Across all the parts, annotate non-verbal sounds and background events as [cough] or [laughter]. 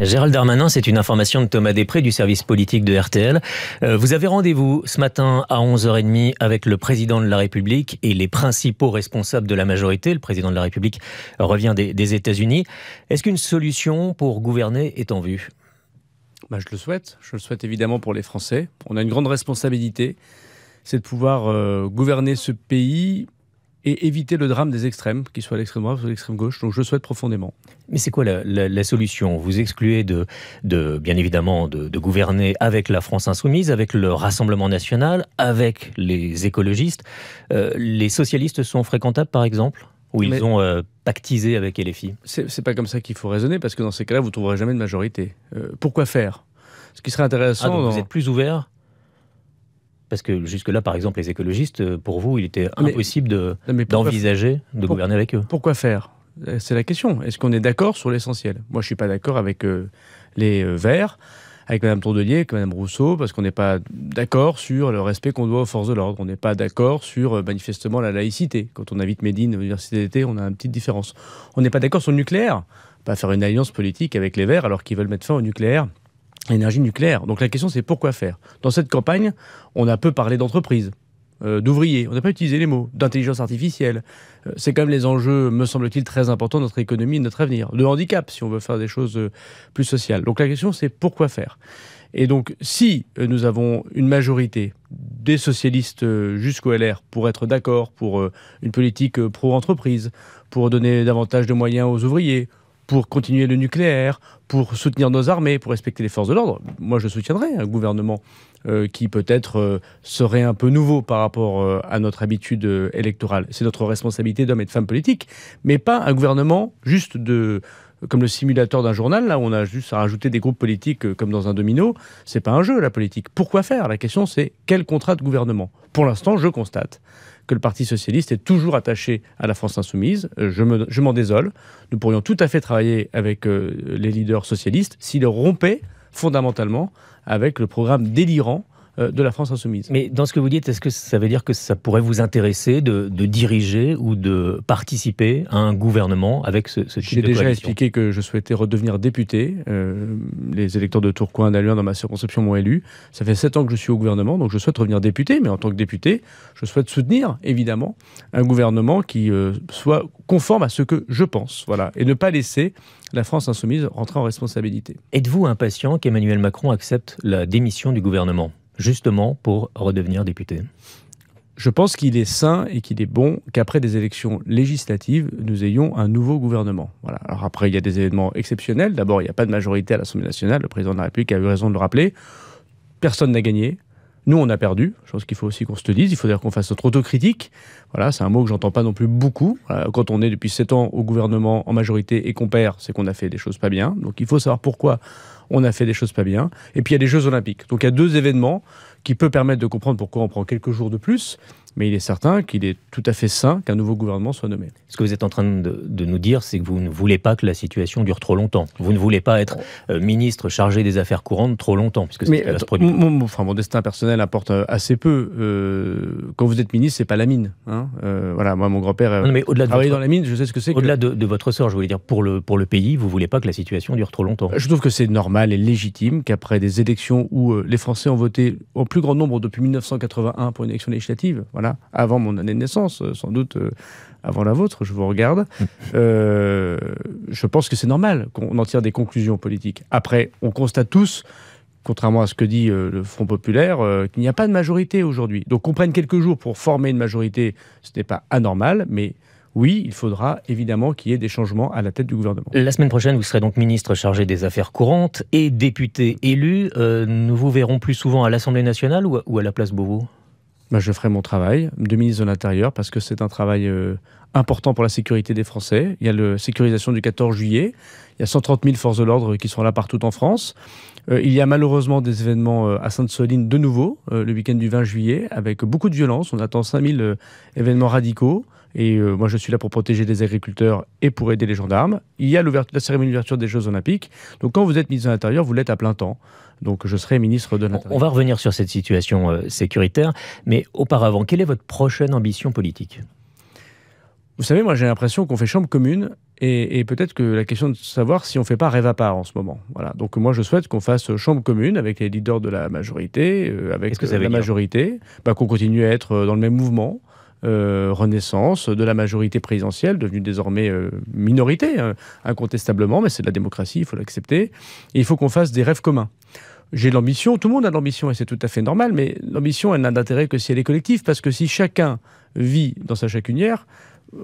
Gérald Darmanin, c'est une information de Thomas Després du service politique de RTL. Euh, vous avez rendez-vous ce matin à 11h30 avec le président de la République et les principaux responsables de la majorité. Le président de la République revient des, États-Unis. Est-ce qu'une solution pour gouverner est en vue bah, Je le souhaite. Je le souhaite évidemment pour les Français. On a une grande responsabilité, c'est de pouvoir euh, gouverner ce pays et éviter le drame des extrêmes, qu'ils soient l'extrême droite ou l'extrême gauche. Donc je souhaite profondément. Mais c'est quoi la, solution Vous excluez de, bien évidemment de, gouverner avec la France insoumise, avec le Rassemblement national, avec les écologistes. Euh, les socialistes sont fréquentables par exemple Ou ils ont euh, pactisé avec LFI C'est pas comme ça qu'il faut raisonner parce que dans ces cas-là vous trouverez jamais de majorité. Euh, pourquoi faire ce qui serait intéressant. Ah, vous êtes plus ouvert parce que jusque-là, par exemple, les écologistes, euh, pour vous, il était impossible d'envisager de, gouverner avec eux. Pourquoi faire euh, C'est la question. Est-ce qu'on est, d'accord sur l'essentiel Moi, je ne suis pas d'accord avec euh, les Verts, avec Mme Tourdelier, avec Mme Rousseau, parce qu'on n'est pas d'accord sur le respect qu'on doit aux forces de l'ordre. On n'est pas d'accord sur, manifestement, la laïcité. Quand on invite Médine à l'université d'été, on a une petite différence. On n'est pas d'accord sur le nucléaire. Pas faire une alliance politique avec les Verts alors qu'ils veulent mettre fin au nucléaire l'énergie nucléaire. Donc la question, c'est pourquoi faire Dans cette campagne, on a peu parlé d'entreprise, euh, d'ouvriers, on n'a pas utilisé les mots, d'intelligence artificielle. Euh, c'est quand même les enjeux, me semble-t-il, très importants de notre économie et de notre avenir. De handicap, si on veut faire des choses euh, plus sociales. Donc la question, c'est pourquoi faire et donc, si nous avons une majorité des socialistes jusqu'au LR pour être d'accord pour une politique pro-entreprise, pour donner davantage de moyens aux ouvriers, pour continuer le nucléaire, pour soutenir nos armées, pour respecter les forces de l'ordre, moi je soutiendrais un gouvernement euh, qui peut-être euh, serait un peu nouveau par rapport euh, à notre habitude électorale. C'est notre responsabilité d'hommes et de femmes politiques, mais pas un gouvernement juste de comme le simulateur d'un journal, là où on a juste à rajouter des groupes politiques comme dans un domino, c'est pas un jeu la politique. Pourquoi faire La question c'est quel contrat de gouvernement Pour l'instant, je constate que le Parti socialiste est toujours attaché à la France insoumise. Euh, je m'en désole. Nous pourrions tout à fait travailler avec euh, les leaders socialistes s'ils rompaient fondamentalement avec le programme délirant euh, de la France insoumise. Mais dans ce que vous dites, est-ce que ça veut dire que ça pourrait vous intéresser de, diriger ou de participer à un gouvernement avec ce, type de J'ai déjà expliqué que je souhaitais redevenir député. Euh, les électeurs de Tourcoing, d'Aluin, dans ma circonscription m'ont élu. Ça fait sept ans que je suis au gouvernement, donc je souhaite revenir député. Mais en tant que député, je souhaite soutenir, évidemment, un gouvernement qui euh, soit conforme à ce que je pense. Voilà. Et ne pas laisser la France insoumise rentrer en responsabilité. Êtes-vous impatient qu'Emmanuel Macron accepte la démission du gouvernement justement pour redevenir député je pense qu'il est sain et qu'il est bon qu'après des élections législatives, nous ayons un nouveau gouvernement. Voilà. après, il y a des événements exceptionnels. D'abord, il n'y a pas de majorité à l'Assemblée nationale. Le président de la République a eu raison de le rappeler. Personne n'a gagné. Nous, on a perdu, Je pense qu'il faut aussi qu'on se le dise. Il faut dire qu'on fasse notre autocritique. Voilà, c'est un mot que j'entends pas non plus beaucoup. Euh, quand on est depuis 7 ans au gouvernement en majorité et qu'on perd, c'est qu'on a fait des choses pas bien. Donc il faut savoir pourquoi on a fait des choses pas bien. Et puis il y a les Jeux Olympiques. Donc il y a deux événements qui peuvent permettre de comprendre pourquoi on prend quelques jours de plus mais il est certain qu'il est tout à fait sain qu'un nouveau gouvernement soit nommé. Ce que vous êtes en train de, nous dire, c'est que vous ne voulez pas que la situation dure trop longtemps. Vous ne voulez pas être euh, ministre chargé des affaires courantes trop longtemps, puisque c'est ce se mon, enfin, mon, destin personnel importe euh, assez peu. Euh, quand vous êtes ministre, c'est pas la mine. Hein. voilà, moi, mon grand-père mais au-delà de travaillait dans la mine, je sais ce que c'est. Au-delà de, votre sort, je voulais dire, pour le, pour le pays, vous ne voulez pas que la situation dure trop longtemps. Je trouve que c'est normal et légitime qu'après des élections où les Français ont voté au plus grand nombre depuis 1981 pour une élection législative, voilà, avant mon année de naissance, euh, sans doute euh, avant la vôtre, je vous regarde. [laughs] Euh, je pense que c'est normal qu'on en tire des conclusions politiques. Après, on constate tous, contrairement à ce que dit le Front Populaire, qu'il n'y a pas de majorité aujourd'hui. Donc qu'on prenne quelques jours pour former une majorité, ce n'est pas anormal, mais oui, il faudra évidemment qu'il y ait des changements à la tête du gouvernement. La semaine prochaine, vous serez donc ministre chargé des Affaires courantes et député élu. nous vous verrons plus souvent à l'Assemblée nationale ou à la place Beauvau bah, je ferai mon travail de ministre de l'Intérieur parce que c'est un travail euh, important pour la sécurité des Français. Il y a la sécurisation du 14 juillet. Il y a 130 000 forces de l'ordre qui sont là partout en France. Euh, il y a malheureusement des événements euh, à Sainte-Soline de nouveau le week-end du 20 juillet avec beaucoup de violence. On attend 5000 événements radicaux. Et euh, moi, je suis là pour protéger les agriculteurs et pour aider les gendarmes. Il y a la cérémonie d'ouverture des Jeux Olympiques. Donc, quand vous êtes ministre de l'Intérieur, vous l'êtes à plein temps. Donc, je serai ministre de l'Intérieur. On va revenir sur cette situation euh, sécuritaire. Mais auparavant, quelle est votre prochaine ambition politique Vous savez, moi, j'ai l'impression qu'on fait chambre commune. Et, peut-être que la question de savoir si on ne fait pas rêve à part en ce moment. Voilà. Donc moi, je souhaite qu'on fasse chambre commune avec les leaders de la majorité, euh, avec la majorité, bah, qu'on continue à être dans le même mouvement, euh, renaissance de la majorité présidentielle, devenue désormais euh, minorité, hein, incontestablement, mais c'est de la démocratie, il faut l'accepter. Et il faut qu'on fasse des rêves communs. J'ai l'ambition, tout le monde a l'ambition et c'est tout à fait normal, mais l'ambition, elle n'a d'intérêt que si elle est collective, parce que si chacun vit dans sa chacunière,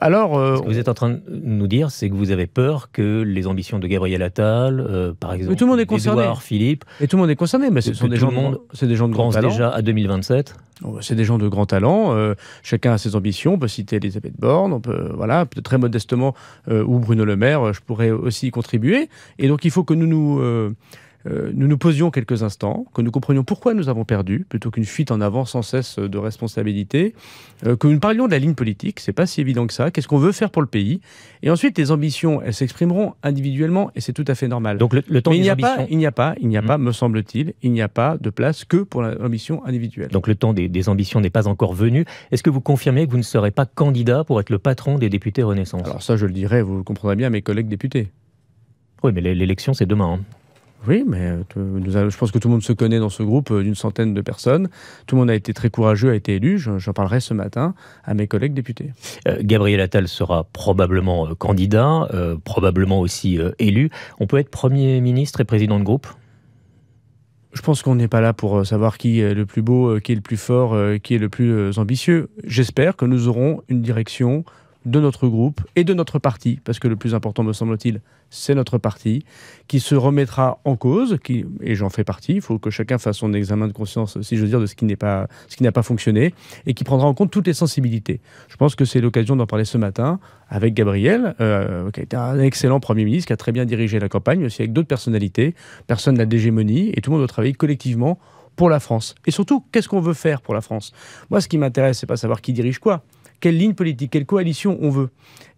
alors, euh, Ce que vous êtes en train de nous dire, c'est que vous avez peur que les ambitions de Gabriel Attal, euh, par exemple, tout le monde est concerné. Philippe, et tout le monde est concerné, mais ce sont des gens, de, monde c'est des gens de déjà à 2027. Bah, c'est des gens de grands talents, euh, chacun a ses ambitions. On peut citer Elisabeth Borne, on peut, voilà, très modestement, ou Bruno Le Maire. Je pourrais aussi y contribuer. Et donc, il faut que nous nous euh, nous nous posions quelques instants, que nous comprenions pourquoi nous avons perdu, plutôt qu'une fuite en avant sans cesse de responsabilité, euh, que nous parlions de la ligne politique, c'est pas si évident que ça, qu'est-ce qu'on veut faire pour le pays, et ensuite les ambitions, elles s'exprimeront individuellement, et c'est tout à fait normal. Donc le, temps Mais des il a Pas, il n'y a pas, il n'y a mmh. pas, me semble-t-il, il n'y a pas de place que pour l'ambition individuelle. Donc le temps des, des ambitions n'est pas encore venu. Est-ce que vous confirmez que vous ne serez pas candidat pour être le patron des députés Renaissance Alors ça, je le dirai, vous le comprendrez bien, mes collègues députés. Oui, mais l'élection, c'est demain. Hein. Oui, mais euh, je pense que tout le monde se connaît dans ce groupe euh, d'une centaine de personnes. Tout le monde a été très courageux, a été élu. J'en parlerai ce matin à mes collègues députés. Euh, Gabriel Attal sera probablement candidat, probablement aussi élu. On peut être Premier ministre et président de groupe je pense qu'on n'est pas là pour savoir qui est le plus beau, qui est le plus fort, qui est le plus ambitieux. J'espère que nous aurons une direction de notre groupe et de notre parti, parce que le plus important, me semble-t-il, c'est notre parti, qui se remettra en cause, qui, et j'en fais partie, il faut que chacun fasse son examen de conscience, si je veux dire, de ce qui, n'est pas, n'a pas fonctionné, et qui prendra en compte toutes les sensibilités. Je pense que c'est l'occasion d'en parler ce matin avec Gabriel, euh, qui a un excellent Premier ministre, qui a très bien dirigé la campagne, aussi avec d'autres personnalités, personne n'a d'hégémonie, et tout le monde doit travailler collectivement pour la France. Et surtout, qu'est-ce qu'on veut faire pour la France Moi, ce qui m'intéresse, c'est pas savoir qui dirige quoi quelle ligne politique, quelle coalition on veut.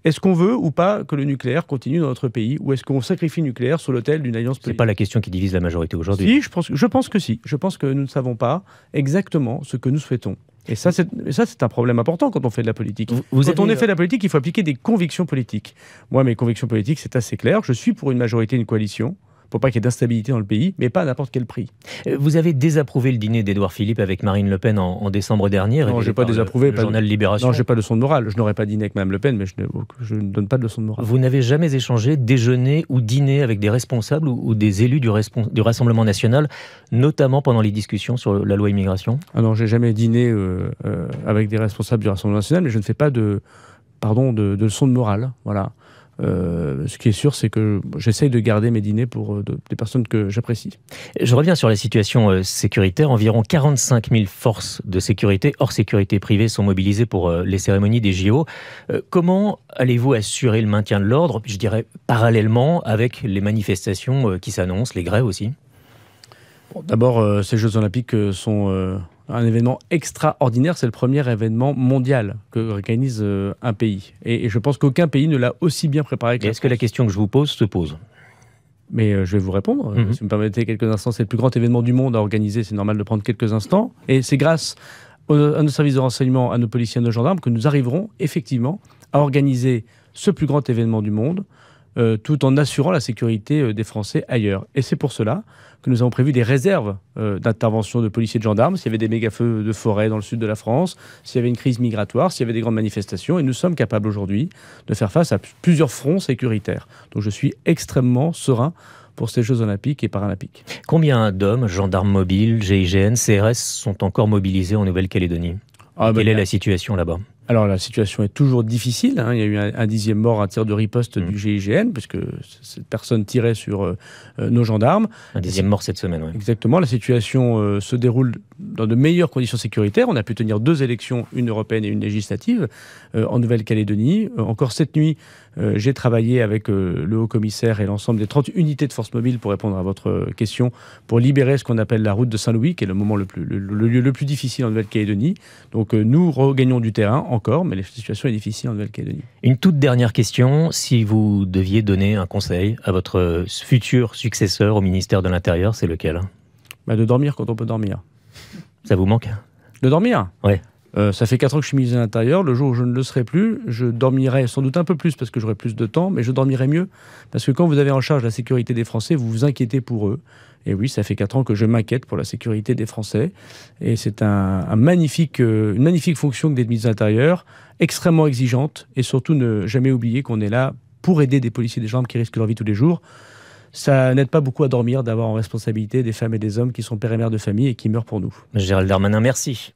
Est-ce qu'on veut ou pas que le nucléaire continue dans notre pays Ou est-ce qu'on sacrifie le nucléaire sur l'autel d'une alliance politique C'est pas la question qui divise la majorité aujourd'hui. Si, je pense, je pense que si. Je pense que nous ne savons pas exactement ce que nous souhaitons. Et ça, c'est un problème important quand on fait de la politique. quand on est fait de la politique, il faut appliquer des convictions politiques. Moi, mes convictions politiques, c'est assez clair. Je suis pour une majorité, une coalition faut pas qu'il y ait d'instabilité dans le pays, mais pas à n'importe quel prix. Euh, vous avez désapprouvé le dîner d'Edouard Philippe avec Marine Le Pen en, décembre dernier. Non, j'ai pas désapprouvé. Le, journal Libération. Non, j'ai pas de leçon de morale. Je n'aurais pas dîné avec Mme Le Pen, mais je ne, je ne donne pas de leçon de morale. Vous n'avez jamais échangé, déjeuner ou dîner avec des responsables ou, des élus du, du, Rassemblement national, notamment pendant les discussions sur la loi immigration Non, ah Non, j'ai jamais dîné euh, euh, avec des responsables du Rassemblement national, mais je ne fais pas de, pardon, de, de leçon de morale. Voilà. Euh, ce qui est sûr, c'est que j'essaye de garder mes dîners pour euh, des personnes que j'apprécie. Je reviens sur la situation euh, sécuritaire. Environ 45 000 forces de sécurité, hors sécurité privée, sont mobilisées pour les cérémonies des JO. comment allez-vous assurer le maintien de l'ordre, je dirais parallèlement avec les manifestations qui s'annoncent, les grèves aussi D'abord, ces Jeux Olympiques sont un événement extraordinaire. C'est le premier événement mondial que organise euh, un pays. Et, je pense qu'aucun pays ne l'a aussi bien préparé que Est-ce que la question que je vous pose se pose mais euh, je vais vous répondre. Euh, mhm. Si vous me permettez quelques instants, c'est le plus grand événement du monde à organiser, c'est normal de prendre quelques instants. Et c'est grâce à nos services de renseignement, à nos policiers, à nos gendarmes, que nous arriverons effectivement à organiser ce plus grand événement du monde euh, tout en assurant la sécurité euh, des Français ailleurs. Et c'est pour cela que nous avons prévu des réserves euh, d'intervention de policiers et de gendarmes s'il y avait des méga-feux de forêt dans le sud de la France, s'il y avait une crise migratoire, s'il y avait des grandes manifestations. Et nous sommes capables aujourd'hui de faire face à plusieurs fronts sécuritaires. Donc je suis extrêmement serein pour ces Jeux olympiques et paralympiques. Combien d'hommes, gendarmes mobiles, GIGN, CRS sont encore mobilisés en Nouvelle-Calédonie ah, bah, Quelle est la situation là-bas alors la situation est toujours difficile. Hein. Il y a eu un, dixième mort à tir de riposte du mm. GIGN, puisque cette personne tirait sur euh, euh, nos gendarmes. Un dixième mort cette semaine, oui. Exactement. La situation euh, se déroule dans de meilleures conditions sécuritaires. On a pu tenir deux élections, une européenne et une législative, en Nouvelle-Calédonie. encore cette nuit, euh, j'ai travaillé avec euh, le haut-commissaire et l'ensemble des 30 unités de force mobile pour répondre à votre euh, question, pour libérer ce qu'on appelle la route de Saint-Louis, qui est le moment le plus, lieu le plus difficile en Nouvelle-Calédonie. Donc nous regagnons du terrain encore, mais la situation est difficile en Nouvelle-Calédonie. Une toute dernière question, si vous deviez donner un conseil à votre futur successeur au ministère de l'Intérieur, c'est lequel bah, De dormir quand on peut dormir. Ça vous manque De dormir Oui. Euh, ça fait 4 ans que je suis ministre de l'Intérieur. Le jour où je ne le serai plus, je dormirai sans doute un peu plus parce que j'aurai plus de temps, mais je dormirai mieux. Parce que quand vous avez en charge la sécurité des Français, vous vous inquiétez pour eux. Et oui, ça fait 4 ans que je m'inquiète pour la sécurité des Français. Et c'est euh, une magnifique fonction que d'être ministre de l'Intérieur, extrêmement exigeante. Et surtout, ne jamais oublier qu'on est là pour aider des policiers des gendarmes qui risquent leur vie tous les jours ça n'aide pas beaucoup à dormir d'avoir en responsabilité des femmes et des hommes qui sont pères et mères de famille et qui meurent pour nous. Gérald Darmanin, merci.